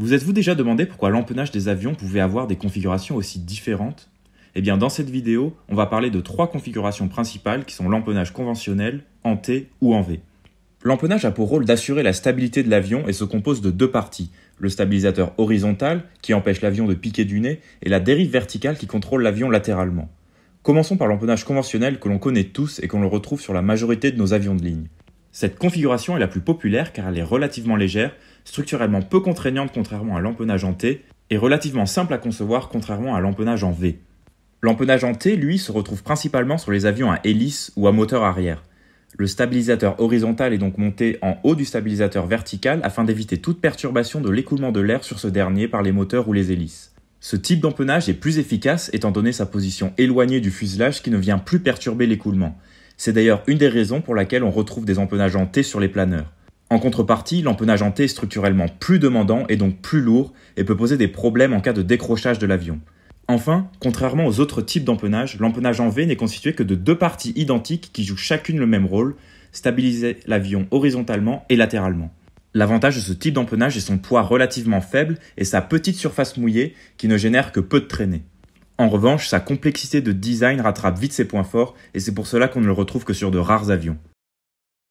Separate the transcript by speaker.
Speaker 1: Vous êtes-vous déjà demandé pourquoi l'empennage des avions pouvait avoir des configurations aussi différentes Eh bien dans cette vidéo, on va parler de trois configurations principales qui sont l'empennage conventionnel, en T ou en V. L'empennage a pour rôle d'assurer la stabilité de l'avion et se compose de deux parties, le stabilisateur horizontal qui empêche l'avion de piquer du nez et la dérive verticale qui contrôle l'avion latéralement. Commençons par l'empennage conventionnel que l'on connaît tous et qu'on le retrouve sur la majorité de nos avions de ligne. Cette configuration est la plus populaire car elle est relativement légère, structurellement peu contraignante contrairement à l'empennage en T, et relativement simple à concevoir contrairement à l'empennage en V. L'empennage en T, lui, se retrouve principalement sur les avions à hélice ou à moteur arrière. Le stabilisateur horizontal est donc monté en haut du stabilisateur vertical afin d'éviter toute perturbation de l'écoulement de l'air sur ce dernier par les moteurs ou les hélices. Ce type d'empennage est plus efficace étant donné sa position éloignée du fuselage qui ne vient plus perturber l'écoulement. C'est d'ailleurs une des raisons pour laquelle on retrouve des empennages en T sur les planeurs. En contrepartie, l'empennage en T est structurellement plus demandant et donc plus lourd et peut poser des problèmes en cas de décrochage de l'avion. Enfin, contrairement aux autres types d'empennage, l'empennage en V n'est constitué que de deux parties identiques qui jouent chacune le même rôle, stabiliser l'avion horizontalement et latéralement. L'avantage de ce type d'empennage est son poids relativement faible et sa petite surface mouillée qui ne génère que peu de traînée. En revanche, sa complexité de design rattrape vite ses points forts et c'est pour cela qu'on ne le retrouve que sur de rares avions.